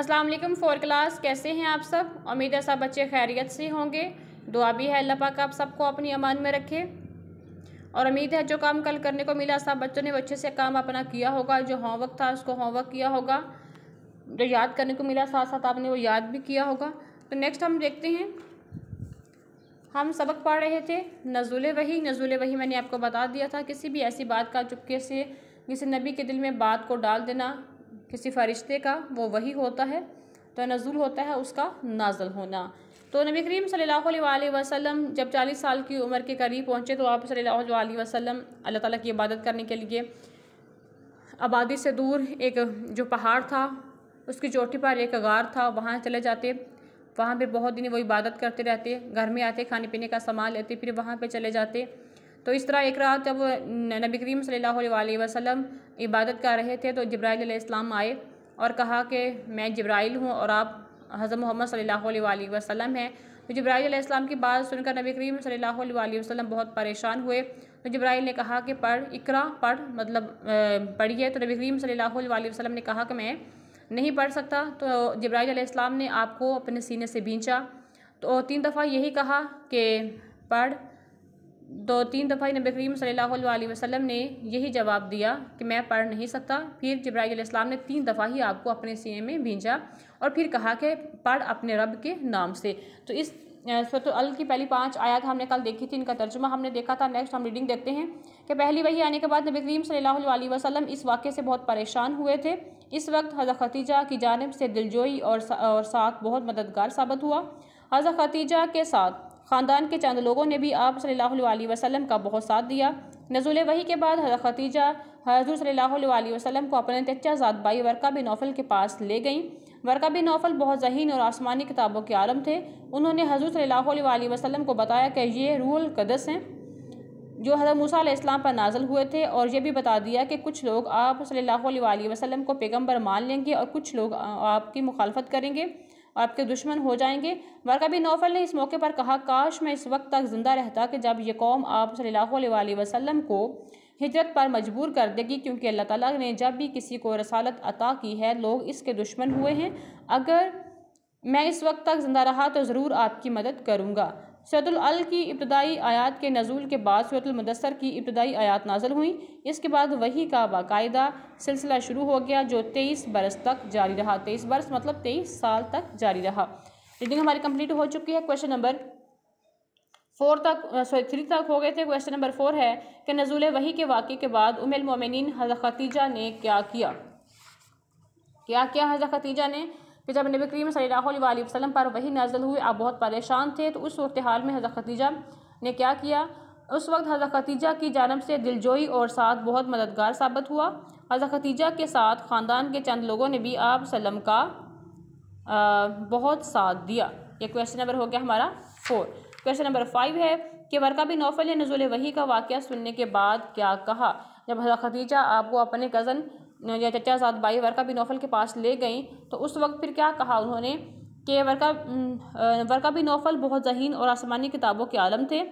अस्सलाम वालेकुम four class कैसे हैं आप सब उम्मीद है सब बच्चे खैरियत से होंगे दुआ भी है अल्लाह पाक आप सबको अपनी अमान में रखे और उम्मीद है जो काम कल करने को मिला सब बच्चों ने अच्छे से काम अपना किया होगा जो होमवर्क था उसको होमवर्क किया होगा जो याद करने को मिला साथ साथ आपने वो याद भी किया होगा तो नेक्स्ट हम देखते हैं हम सबक पढ़ रहे थे नजुल वही नजुल वही मैंने आपको बता दिया था किसी भी ऐसी बात का चुपके से किसी नबी के दिल में बात को डाल देना किसी फरिश्ते का वो वही होता है तो नज़ुल होता है उसका नाजल होना तो नबी करीम सल्लल्लाहु अलैहि वसल्लम जब चालीस साल की उम्र के करीब पहुँचे तो आप सल्लल्लाहु अलैहि वसल्लम अल्लाह ताला की इबादत करने के लिए आबादी से दूर एक जो पहाड़ था उसकी चोटी पर एक गार था वहाँ चले जाते वहाँ पे बहुत दिन वो इबादत करते रहते घर में आते खाने पीने का सामान लेते फिर वहाँ पे चले जाते तो इस तरह एक रात जब नबी करीम सल्लल्लाहु अलैहि वसल्लम इबादत कर रहे थे तो जब्राइल इस्लाम आए और कहा कि मैं जब्राइल हूँ और आप हज़र मोहम्मद सलील वसलम हैं तो जब्राइल इस्लाम की बात सुनकर नबी करीम सल्लल्लाहु वसलम बहुत परेशान हुए तो जब्राइल ने कहा कि पढ़ इकरा पढ़ मतलब पढ़िए तो नबी करीम सल्लल्लाहु वसलम ने कहा कि मैं नहीं पढ़ सकता तो जब्राइल इस्लाम ने आपको अपने सीने से बींचा तो तीन दफ़ा यही कहा कि पढ़ दो तीन दफ़ा नबी करीम सल्लल्लाहु वसल्लम ने यही जवाब दिया कि मैं पढ़ नहीं सकता फिर जब्राईसम ने तीन दफ़ा ही आपको अपने सीने में भेजा और फिर कहा कि पढ़ अपने रब के नाम से तो इस सूरत अल की पहली पांच आयत हमने कल देखी थी इनका तर्जुमा हमने देखा था नेक्स्ट हम रीडिंग देखते हैं कि पहली वही आने के बाद नबी करीम सलील वसलम इस वाक़े से बहुत परेशान हुए थे इस वक्त हज़र खतीजा की जानब से दिलजोई और, और साथ बहुत मददगार साबित हुआ हज़र खतीजा के साथ ख़ानदान के चंद लोगों ने भी आप सल्ला वसलम का बहुत साथ दिया नजुल वही के बाद खतीजा हजूर सल्ला वसलम को अपने चचाजाद भाई वर्का बिन नौफल के पास ले गईं वर्का बिन नौफल बहुत जहीन और आसमानी किताबों के आलम थे उन्होंने हजूर सल्ला वसलम को बताया कि ये रूल कदस हैं जो हजरत मूसा इस्लाम पर नाजल हुए थे और ये भी बता दिया कि कुछ लोग आप सल्लल्लाहु अलैहि वसल्लम को पैगम्बर मान लेंगे और कुछ लोग आपकी मुखालफत करेंगे और आपके दुश्मन हो जाएंगे मरकबी नौफल ने इस मौके पर कहा काश मैं इस वक्त तक ज़िंदा रहता कि जब यह कौम आप सल्ला वसलम को हिजरत पर मजबूर कर देगी क्योंकि अल्लाह ताला ने जब भी किसी को रसालत अता की है लोग इसके दुश्मन हुए हैं अगर मैं इस वक्त तक ज़िंदा रहा तो ज़रूर आपकी मदद करूँगा सूरतल की इब्तदाई आयात के नजूल के बाद सैदुलमदसर की इब्तदाई आयात नाजल हुई इसके बाद वही का बाकायदा सिलसिला शुरू हो गया जो तेईस बरस तक जारी रहा तेईस बरस मतलब तेईस साल तक जारी रहा रीडिंग हमारी कम्प्लीट हो चुकी है क्वेश्चन नंबर फोर तक सॉरी थ्री तक हो गए थे क्वेश्चन नंबर फोर है कि नजूल वही के वाक़े के बाद उमिल मोमिन हज़र खतीजा ने क्या किया क्या किया हज़र खतीजा ने फिर जब नबी करीम सल वसलम पर वही नाजल हुई आप बहुत परेशान थे तो उस सूरत हाल में हज़रत खतीजा ने क्या किया उस वक्त हज़रत खतीजा की जानब से दिलजोई और साथ बहुत मददगार साबित हुआ हज़रत खतीजा के साथ ख़ानदान के चंद लोगों ने भी आप सलम का आ, बहुत साथ दिया ये क्वेश्चन नंबर हो गया हमारा फोर क्वेश्चन नंबर फाइव है कि वर्का भी नौफल नजुल वही का वाक़ सुनने के बाद क्या कहा जब हज़रत खतीजा आपको अपने कज़न या चचा साथ भाई वर्का बिन नौफल के पास ले गई तो उस वक्त फिर क्या कहा उन्होंने कि वर्का वर्का बिन नौफल बहुत जहीन और आसमानी किताबों के आलम थे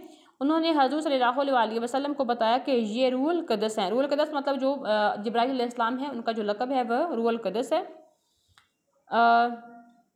उन्होंने हजूर सल वसलम को बताया कि ये रूल कदस हैं रूल कदस मतलब जो जब्राईसम है उनका जो लकब है वह रूल कदस है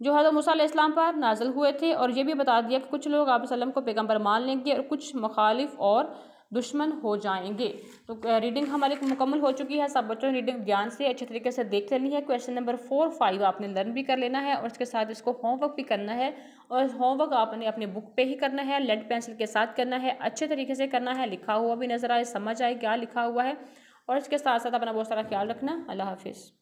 जो हजरत मूसम पर नाजल हुए थे और ये भी बता दिया कि कुछ लोग आप वसलम को पैगम्बर मान लेंगे और कुछ मुखालिफ और दुश्मन हो जाएंगे तो रीडिंग हमारी मुकम्मल हो चुकी है सब बच्चों ने रीडिंग ध्यान से अच्छे तरीके से देख लेनी है क्वेश्चन नंबर फोर फाइव आपने लर्न भी कर लेना है और इसके साथ इसको होमवर्क भी करना है और होमवर्क आपने अपने बुक पे ही करना है लेड पेंसिल के साथ करना है अच्छे तरीके से करना है लिखा हुआ भी नज़र आए समझ आए क्या लिखा हुआ है और इसके साथ साथ अपना बहुत सारा ख्याल रखना अल्लाह हाफिज़